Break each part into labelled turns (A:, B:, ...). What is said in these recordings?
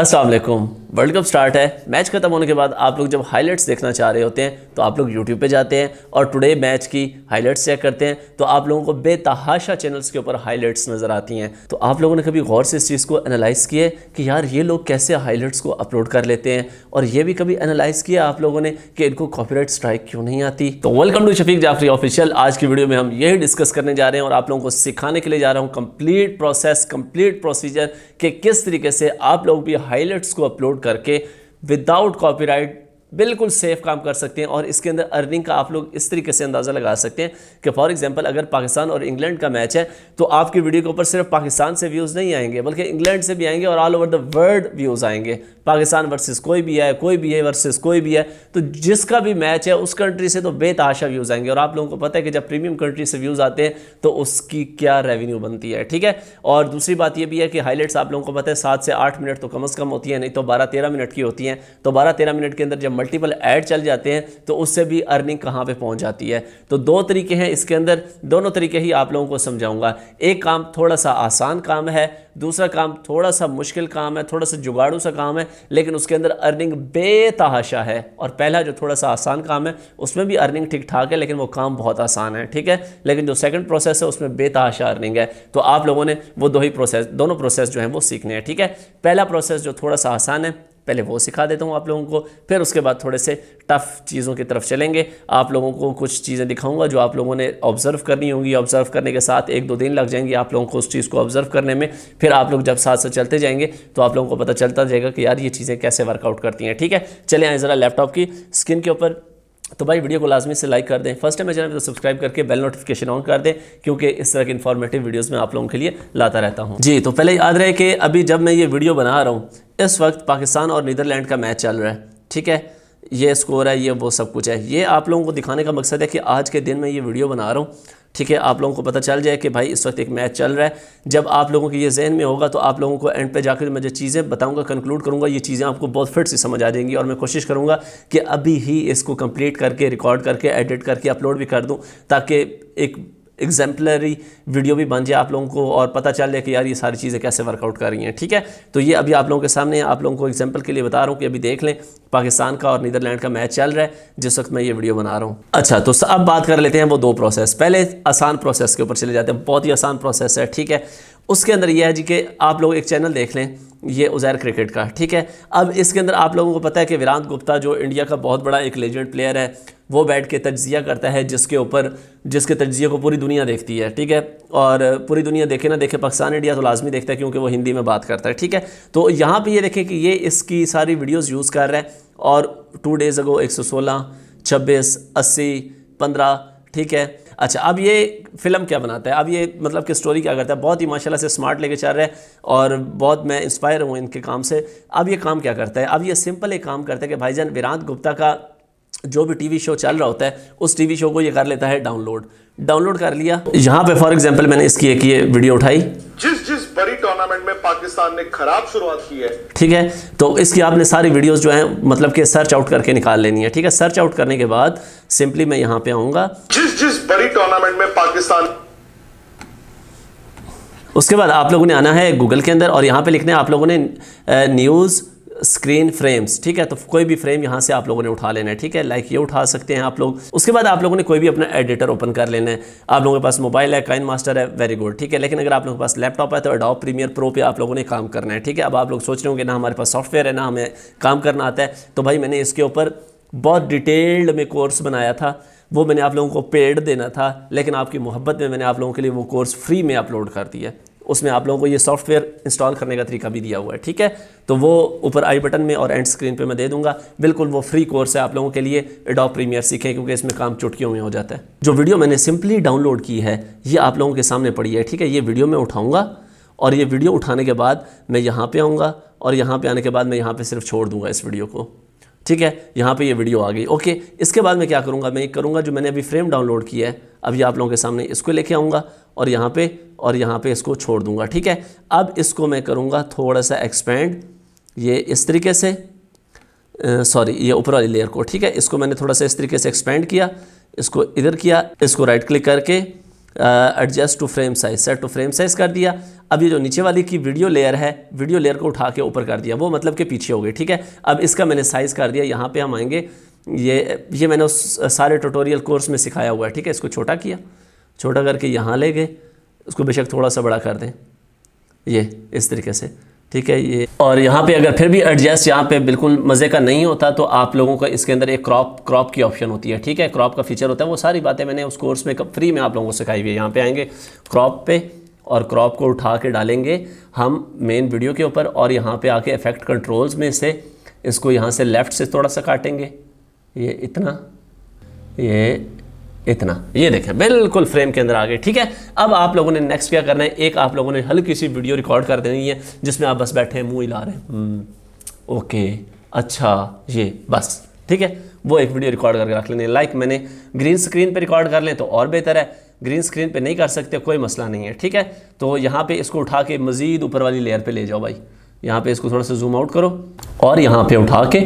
A: Aslam world cup start है match खत्म होने के बाद आप लोग जब हाइलाइट्स देखना चाह रहे होते हैं तो आप लोग यूट्यूब पे जाते हैं और टुडे मैच की हाइलाइट्स चेक करते हैं तो आप लोगों को बेतहाशा चैनल्स के ऊपर हाइलाइट्स नज़र आती हैं तो आप लोगों ने कभी गौर से इस चीज़ को एनालाइज़ किया कि यार ये लोग कैसे हाईलाइट्स को अपलोड कर लेते हैं और ये भी कभी एनालाइज़ किया आप लोगों ने कि इनको कॉपी स्ट्राइक क्यों नहीं आती तो welcome to Shafiq Jafri official आज की वीडियो में हम यही डिस्कस करने जा रहे हैं और आप लोगों को सिखाने के लिए जा रहा हूँ कंप्लीट प्रोसेस कंप्लीट प्रोसीजर कि किस तरीके से आप लोग भी हाईलाइट्स को अपलोड करके विदाउट कॉपीराइट बिल्कुल सेफ काम कर सकते हैं और इसके अंदर अर्निंग का आप लोग इस तरीके से अंदाज़ा लगा सकते हैं कि फॉर एग्जांपल अगर पाकिस्तान और इंग्लैंड का मैच है तो आपकी वीडियो के ऊपर सिर्फ पाकिस्तान से व्यूज़ नहीं आएंगे बल्कि इंग्लैंड से भी आएंगे और all over the world views आएंगे पाकिस्तान वर्सेज कोई भी है कोई भी है वर्सेज कोई भी है तो जिसका भी मैच है उस कंट्री से तो बेतहाशा व्यूज़ आएंगे और आप लोगों को पता है कि जब प्रीमियम कंट्री से व्यूज़ आते हैं तो उसकी क्या रेवेन्यू बनती है ठीक है और दूसरी बात यह भी है कि हाईलाइट्स आप लोगों को पता है सात से आठ मिनट तो कम अज़ कम होती है नहीं तो बारह तेरह मिनट की होती हैं तो बारह तेरह मिनट के अंदर जब मल्टीपल ऐड चल जाते हैं तो उससे भी अर्निंग कहाँ पे पहुँच जाती है तो दो तरीके हैं इसके अंदर दोनों तरीके ही आप लोगों को समझाऊंगा एक काम थोड़ा सा आसान काम है दूसरा काम थोड़ा सा मुश्किल काम है थोड़ा सा जुगाड़ू सा काम है लेकिन उसके अंदर अर्निंग बेतहाशा है और पहला जो थोड़ा सा आसान काम है उसमें भी अर्निंग ठीक ठाक है लेकिन वो काम बहुत आसान है ठीक है लेकिन जो सेकंड प्रोसेस है उसमें बेतहाशा अर्निंग है तो आप लोगों ने वो दो ही प्रोसेस दोनों प्रोसेस जो है वो सीखने हैं ठीक है पहला प्रोसेस जो थोड़ा सा आसान है पहले वो सिखा देता हूँ आप लोगों को फिर उसके बाद थोड़े से टफ़ चीज़ों की तरफ चलेंगे आप लोगों को कुछ चीज़ें दिखाऊंगा जो आप लोगों ने ऑब्ज़र्व करनी होंगी ऑब्ज़र्व करने के साथ एक दो दिन लग जाएंगे आप लोगों को उस चीज़ को ऑब्ज़र्व करने में फिर आप लोग जब साथ साथ चलते जाएंगे तो आप लोगों को पता चलता जाएगा कि यार ये चीज़ें कैसे वर्कआउट करती हैं ठीक है चले आए ज़रा लैपटॉप की स्किन के ऊपर तो भाई वीडियो को लाजमी से लाइक कर दें फर्स्ट टाइम मेरे चैनल तो सब्सक्राइब करके बेल नोटिफिकेशन ऑन कर दें क्योंकि इस तरह के इन्फॉर्मेटिव वीडियोस में आप लोगों के लिए लाता रहता हूं जी तो पहले याद रहे कि अभी जब मैं ये वीडियो बना रहा हूँ इस वक्त पाकिस्तान और नीदरलैंड का मैच चल रहा है ठीक है ये स्कोर है ये वो सब कुछ है ये आप लोगों को दिखाने का मकसद है कि आज के दिन मैं ये वीडियो बना रहा हूँ ठीक है आप लोगों को पता चल जाए कि भाई इस वक्त एक मैच चल रहा है जब आप लोगों के ये जहन में होगा तो आप लोगों को एंड पे जाकर मैं जो चीज़ें बताऊंगा कंक्लूड करूंगा ये चीज़ें आपको बहुत फिट से समझ आ जाएंगी और मैं कोशिश करूंगा कि अभी ही इसको कंप्लीट करके रिकॉर्ड करके एडिट करके अपलोड भी कर दूँ ताकि एक एग्जाम्पलरी वीडियो भी बन जाए आप लोगों को और पता चल जाए कि यार ये सारी चीज़ें कैसे वर्कआउट कर रही हैं ठीक है तो ये अभी आप लोगों के सामने आप लोगों को एग्जाम्पल के लिए बता रहा हूँ कि अभी देख लें पाकिस्तान का और नीदरलैंड का मैच चल रहा है जिस वक्त मैं ये वीडियो बना रहा हूँ अच्छा तो अब बात कर लेते हैं वो दो प्रोसेस पहले आसान प्रोसेस के ऊपर चले जाते हैं बहुत ही आसान प्रोसेस है ठीक है उसके अंदर यह है जी कि आप लोग एक चैनल देख लें ये उज़ैर क्रिकेट का ठीक है अब इसके अंदर आप लोगों को पता है कि वीरांत गुप्ता जो इंडिया का बहुत बड़ा एक लेजेंड प्लेयर है वो बैठ के तजिया करता है जिसके ऊपर जिसके तजिए को पूरी दुनिया देखती है ठीक है और पूरी दुनिया देखे ना देखे पाकिस्तान इंडिया तो लाजमी देखता है क्योंकि वो हिंदी में बात करता है ठीक है तो यहाँ पर ये देखें कि ये इसकी सारी वीडियोज़ यूज़ कर रहे हैं और टू डेज़ अगो एक सौ सोलह छब्बीस अस्सी पंद्रह ठीक है अच्छा अब ये फिल्म क्या बनाता है अब ये मतलब कि स्टोरी क्या करता है बहुत ही माशाल्लाह से स्मार्ट लेके चल रहे हैं और बहुत मैं इंस्पायर हूँ इनके काम से अब ये काम क्या करता है अब ये सिंपल एक काम करता है कि भाईजान विरांत गुप्ता का जो भी टीवी शो चल रहा होता है उस टीवी शो को ये कर लेता है डाउनलोड डाउनलोड कर लिया यहाँ पे फॉर एग्जांपल मैंने इसकी एक ये वीडियो उठाई जिस जिस बड़ी टूर्नामेंट में पाकिस्तान ने खराब शुरुआत की है ठीक है तो इसकी आपने सारी वीडियोस जो है मतलब कि सर्च आउट करके निकाल लेनी है ठीक है सर्च आउट करने के बाद सिंपली मैं यहाँ पे आऊंगा जिस जिस टूर्नामेंट में पाकिस्तान उसके बाद आप लोगों ने आना है गूगल के अंदर और यहाँ पे लिखना है आप लोगों ने न्यूज़ स्क्रीन फ्रेम्स ठीक है तो कोई भी फ्रेम यहाँ से आप लोगों ने उठा लेना है ठीक है लाइक ये उठा सकते हैं आप लोग उसके बाद आप लोगों ने कोई भी अपना एडिटर ओपन कर लेना है आप लोगों के पास मोबाइल है काइन मास्टर है वेरी गुड ठीक है लेकिन अगर आप लोगों के पास लैपटॉप है तो अडॉप प्रीमियर प्रो पे आप लोगों ने काम करना है ठीक है अब आप लोग सोच रहे होंगे ना हमारे पास सॉफ्टवेयर है ना हमें काम करना आता है तो भाई मैंने इसके ऊपर बहुत डिटेल्ड में कोर्स बनाया था वो मैंने आप लोगों को पेड देना था लेकिन आपकी मोहब्बत में मैंने आप लोगों के लिए वो कोर्स फ्री में अपलोड कर दिया उसमें आप लोगों को ये सॉफ्टवेयर इंस्टॉल करने का तरीका भी दिया हुआ है ठीक है तो वो ऊपर आई बटन में और एंड स्क्रीन पे मैं दे दूंगा बिल्कुल वो फ्री कोर्स है आप लोगों के लिए एडॉप प्रीमियर सीखें क्योंकि इसमें काम चुटकियों में हो जाता है जो वीडियो मैंने सिंपली डाउनलोड की है ये आप लोगों के सामने पड़ी है ठीक है ये वीडियो मैं उठाऊँगा और ये वीडियो उठाने के बाद मैं यहाँ पर आऊँगा और यहाँ पर आने के बाद मैं यहाँ पर सिर्फ छोड़ दूँगा इस वीडियो को ठीक है यहाँ पे ये वीडियो आ गई ओके इसके बाद मैं क्या करूँगा मैं ये करूँगा जो मैंने अभी फ्रेम डाउनलोड किया है अभी आप लोगों के सामने इसको लेके आऊँगा और यहाँ पे और यहाँ पे इसको छोड़ दूँगा ठीक है अब इसको मैं करूँगा थोड़ा सा एक्सपेंड ये इस तरीके से सॉरी ये ऊपर वाली लेयर को ठीक है इसको मैंने थोड़ा सा इस तरीके से एक्सपेंड किया इसको इधर किया इसको राइट क्लिक करके adjust to frame size set to frame size कर दिया अब ये जो नीचे वाली की वीडियो लेयर है वीडियो लेयर को उठा के ऊपर कर दिया वो मतलब के पीछे हो गई ठीक है अब इसका मैंने साइज़ कर दिया यहाँ पे हम आएंगे ये ये मैंने उस सारे ट्यूटोरियल कोर्स में सिखाया हुआ है ठीक है इसको छोटा किया छोटा करके यहाँ ले गए उसको बेशक थोड़ा सा बड़ा कर दें ये इस तरीके से ठीक है ये और यहाँ पे अगर फिर भी एडजस्ट यहाँ पे बिल्कुल मज़े का नहीं होता तो आप लोगों का इसके अंदर एक क्रॉप क्रॉप की ऑप्शन होती है ठीक है क्रॉप का फीचर होता है वो सारी बातें मैंने उस कोर्स में फ्री में आप लोगों को सिखाई हुई है यहाँ पे आएंगे क्रॉप पे और क्रॉप को उठा के डालेंगे हम मेन वीडियो के ऊपर और यहाँ पे आके इफेक्ट कंट्रोल्स में से इसको यहाँ से लेफ़्ट से थोड़ा सा काटेंगे ये इतना ये इतना ये देखें बिल्कुल फ्रेम के अंदर आ गए ठीक है अब आप लोगों ने नेक्स्ट क्या करना है एक आप लोगों ने हल्की सी वीडियो रिकॉर्ड कर देनी है जिसमें आप बस बैठे हैं मुँह हिला रहे हैं ओके हम्म, अच्छा ये बस ठीक है वो एक वीडियो रिकॉर्ड करके रख लेने लाइक मैंने ग्रीन स्क्रीन पर रिकॉर्ड कर लें तो और बेहतर है ग्रीन स्क्रीन पे नहीं कर सकते कोई मसला नहीं है ठीक है तो यहाँ पे इसको उठा के मज़ीद ऊपर वाली लेयर पे ले जाओ भाई यहाँ पे इसको थोड़ा सा जूम आउट करो और यहाँ पे उठा के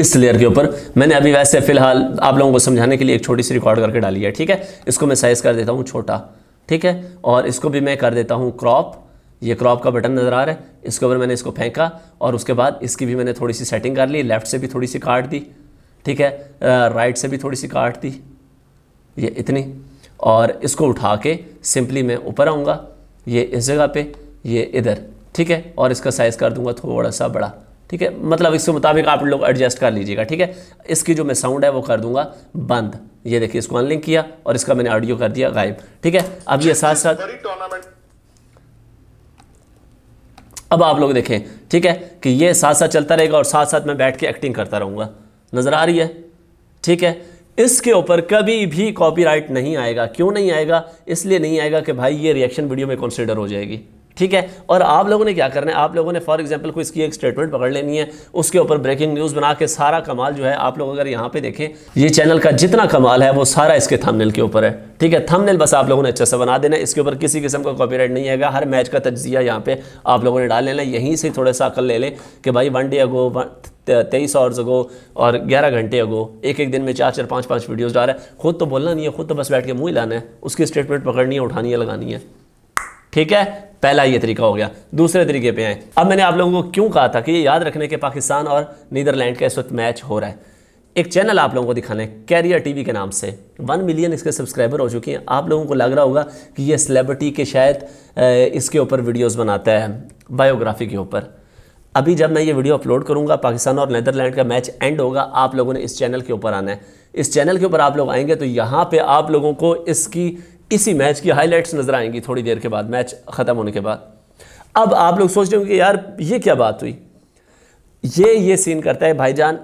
A: इस लेयर के ऊपर मैंने अभी वैसे फ़िलहाल आप लोगों को समझाने के लिए एक छोटी सी रिकॉर्ड करके डाली है ठीक है इसको मैं साइज़ कर देता हूँ छोटा ठीक है और इसको भी मैं कर देता हूँ क्रॉप ये क्रॉप का बटन नज़र आ रहा है इसके ऊपर मैंने इसको फेंका और उसके बाद इसकी भी मैंने थोड़ी सी सेटिंग कर ली लेफ़्ट से भी थोड़ी सी काट दी ठीक है राइट से भी थोड़ी सी काट दी ये इतनी और इसको उठा के सिंपली मैं ऊपर आऊँगा ये इस जगह पे ये इधर ठीक है और इसका साइज़ कर दूंगा थोड़ा सा बड़ा ठीक है मतलब इसके मुताबिक आप लोग एडजस्ट कर लीजिएगा ठीक है इसकी जो मैं साउंड है वो कर दूंगा बंद ये देखिए इसको अनलिंक किया और इसका मैंने ऑडियो कर दिया गायब ठीक है अब ये साथ साथ अब आप लोग देखें ठीक है कि ये साथ साथ चलता रहेगा और साथ साथ मैं बैठ के एक्टिंग करता रहूँगा नज़र आ रही है ठीक है इसके ऊपर कभी भी कॉपीराइट नहीं आएगा क्यों नहीं आएगा इसलिए नहीं आएगा कि भाई ये रिएक्शन वीडियो में कंसीडर हो जाएगी ठीक है और आप लोगों ने क्या करना है आप लोगों ने फॉर एग्जांपल कोई इसकी एक स्टेटमेंट पकड़ लेनी है उसके ऊपर ब्रेकिंग न्यूज़ बना के सारा कमाल जो है आप लोग अगर यहाँ पे देखें ये चैनल का जितना कमाल है वो सारा इसके थंबनेल के ऊपर है ठीक है थंबनेल बस आप लोगों ने अच्छा सा बना देना इसके ऊपर किसी किस्म का कॉपीराइट नहीं आएगा हर मैच का तजिया यहाँ पर आप लोगों ने डाल लेना यहीं से थोड़ा सा अकल ले लें कि भाई वन डे अगो तेईस आवर्स अगो और ग्यारह घंटे अगो एक एक दिन में चार चार पाँच पाँच वीडियोज़ डाल रहा है खुद तो बोलना नहीं है खुद तो बस बैठ के मुँह लाना है उसकी स्टेटमेंट पकड़नी है उठानी है लगानी है ठीक है पहला ये तरीका हो गया दूसरे तरीके पे आए अब मैंने आप लोगों को क्यों कहा था कि ये याद रखने के पाकिस्तान और नीदरलैंड का इस वक्त मैच हो रहा है एक चैनल आप लोगों को दिखाना है कैरियर टीवी के नाम से वन मिलियन इसके सब्सक्राइबर हो चुके हैं आप लोगों को लग रहा होगा कि ये सेलेब्रिटी के शायद इसके ऊपर वीडियोस बनाता है बायोग्राफी के ऊपर अभी जब मैं ये वीडियो अपलोड करूंगा पाकिस्तान और नैदरलैंड का मैच एंड होगा आप लोगों ने इस चैनल के ऊपर आना है इस चैनल के ऊपर आप लोग आएंगे तो यहाँ पे आप लोगों को इसकी इसी मैच की हाइलाइट्स नज़र आएंगी थोड़ी देर के बाद मैच ख़त्म होने के बाद अब आप लोग सोच रहे होंगे यार ये क्या बात हुई ये ये सीन करता है भाईजान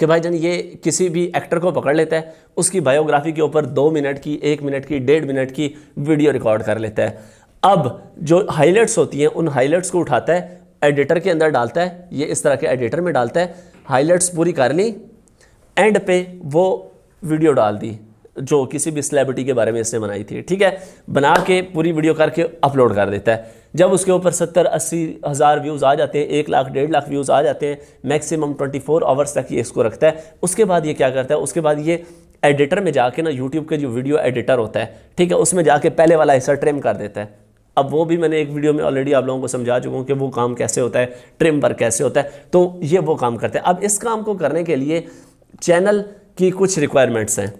A: कि भाईजान ये किसी भी एक्टर को पकड़ लेता है उसकी बायोग्राफी के ऊपर दो मिनट की एक मिनट की डेढ़ मिनट की वीडियो रिकॉर्ड कर लेता है अब जो हाईलाइट्स होती हैं उन हाईलाइट्स को उठाता है एडिटर के अंदर डालता है ये इस तरह के एडिटर में डालता है हाईलाइट्स पूरी कर ली एंड पे वो वीडियो डाल दी जो किसी भी सेलेब्रिटी के बारे में इसने बनाई थी ठीक है बना के पूरी वीडियो करके अपलोड कर देता है जब उसके ऊपर सत्तर अस्सी हज़ार व्यूज़ आ जाते हैं एक लाख डेढ़ लाख व्यूज़ आ जाते हैं मैक्सिमम ट्वेंटी फोर आवर्स तक ये इसको रखता है उसके बाद ये क्या करता है उसके बाद ये एडिटर में जाके ना यूट्यूब के जो वीडियो एडिटर होता है ठीक है उसमें जाके पहले वाला हिस्सा ट्रेम कर देता है अब वो भी मैंने एक वीडियो में ऑलरेडी आप लोगों को समझा चुका हूँ कि वो काम कैसे होता है ट्रिम वर्क कैसे होता है तो ये वो काम करते हैं अब इस काम को करने के लिए चैनल की कुछ रिक्वायरमेंट्स हैं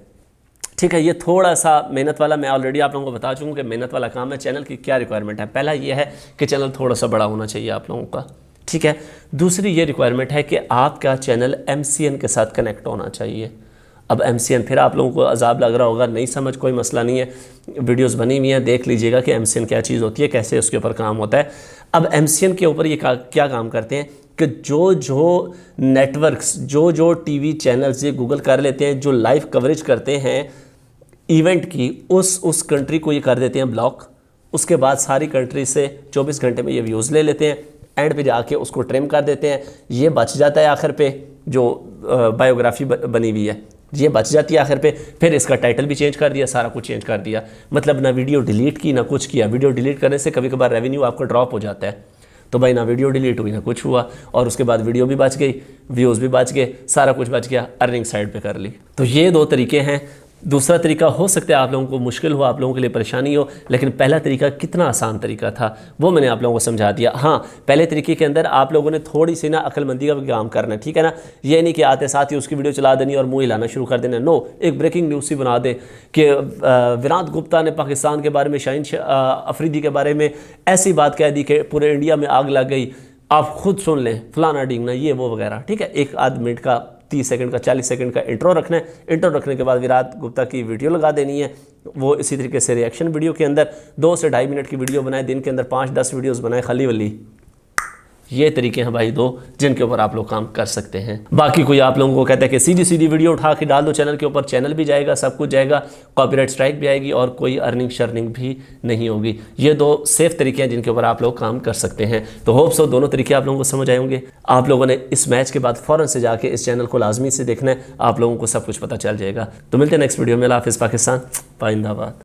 A: ठीक है ये थोड़ा सा मेहनत वाला मैं ऑलरेडी आप लोगों को बता चुका हूँ कि मेहनत वाला काम है चैनल की क्या रिक्वायरमेंट है पहला ये है कि चैनल थोड़ा सा बड़ा होना चाहिए आप लोगों का ठीक है दूसरी ये रिक्वायरमेंट है कि आपका चैनल एम के साथ कनेक्ट होना चाहिए अब एम फिर आप लोगों को अजाब लग रहा होगा नहीं समझ कोई मसला नहीं है वीडियोस बनी हुई हैं देख लीजिएगा कि एम क्या चीज़ होती है कैसे उसके ऊपर काम होता है अब एम के ऊपर ये का, क्या काम करते हैं कि जो जो नेटवर्क्स जो जो टीवी चैनल्स ये गूगल कर लेते हैं जो लाइव कवरेज करते हैं इवेंट की उस उस कंट्री को ये कर देते हैं ब्लॉक उसके बाद सारी कंट्री से चौबीस घंटे में ये व्यूज़ ले लेते हैं एंड पे जाके उसको ट्रिम कर देते हैं ये बच जाता है आखिर पे जो बायोग्राफी बनी हुई है ये बच जाती है आखिर पे फिर इसका टाइटल भी चेंज कर दिया सारा कुछ चेंज कर दिया मतलब ना वीडियो डिलीट की ना कुछ किया वीडियो डिलीट करने से कभी कभार रेवेन्यू आपका ड्रॉप हो जाता है तो भाई ना वीडियो डिलीट हुई ना कुछ हुआ और उसके बाद वीडियो भी बच गई व्यूज़ भी बच गए सारा कुछ बच गया अर्निंग साइड पे कर ली तो ये दो तरीके हैं दूसरा तरीका हो सकता है आप लोगों को मुश्किल हो आप लोगों के लिए परेशानी हो लेकिन पहला तरीका कितना आसान तरीका था वो मैंने आप लोगों को समझा दिया हाँ पहले तरीके के अंदर आप लोगों ने थोड़ी सी ना अकलमंदी का काम करना ठीक है ना ये नहीं कि आते साथ ही उसकी वीडियो चला देनी और मुँह हिलाना शुरू कर देना नो एक ब्रेकिंग न्यूज़ ही बना दें कि विराट गुप्ता ने पाकिस्तान के बारे में शाहिन अफरीदी के बारे में ऐसी बात कह दी कि पूरे इंडिया में आग लग गई आप खुद सुन लें फलाना डिंगना ये वो वगैरह ठीक है एक आध मिनट का 30 सेकंड का चालीस सेकंड का इंट्रो रखना है इंट्रो रखने के बाद विराट गुप्ता की वीडियो लगा देनी है वो इसी तरीके से रिएक्शन वीडियो के अंदर दो से ढाई मिनट की वीडियो बनाए दिन के अंदर पाँच दस वीडियोज़ बनाए खाली वली ये तरीके हैं भाई दो जिनके ऊपर आप लोग काम कर सकते हैं बाकी कोई आप लोगों को कहता है कि सीधी सीधी वीडियो उठा के डाल दो चैनल के ऊपर चैनल भी जाएगा सब कुछ जाएगा कॉपीराइट स्ट्राइक भी आएगी और कोई अर्निंग शर्निंग भी नहीं होगी ये दो सेफ तरीके हैं जिनके ऊपर आप लोग काम कर सकते हैं तो होप्स सो दोनों तरीके आप लोगों को समझ आएंगे आप लोगों ने इस मैच के बाद फ़ौरन से जाके इस चैनल को लाजमी से देखना है आप लोगों को सब कुछ पता चल जाएगा तो मिलते हैं नेक्स्ट वीडियो में हाफिज़ पाकिस्तान पाइंदाबाद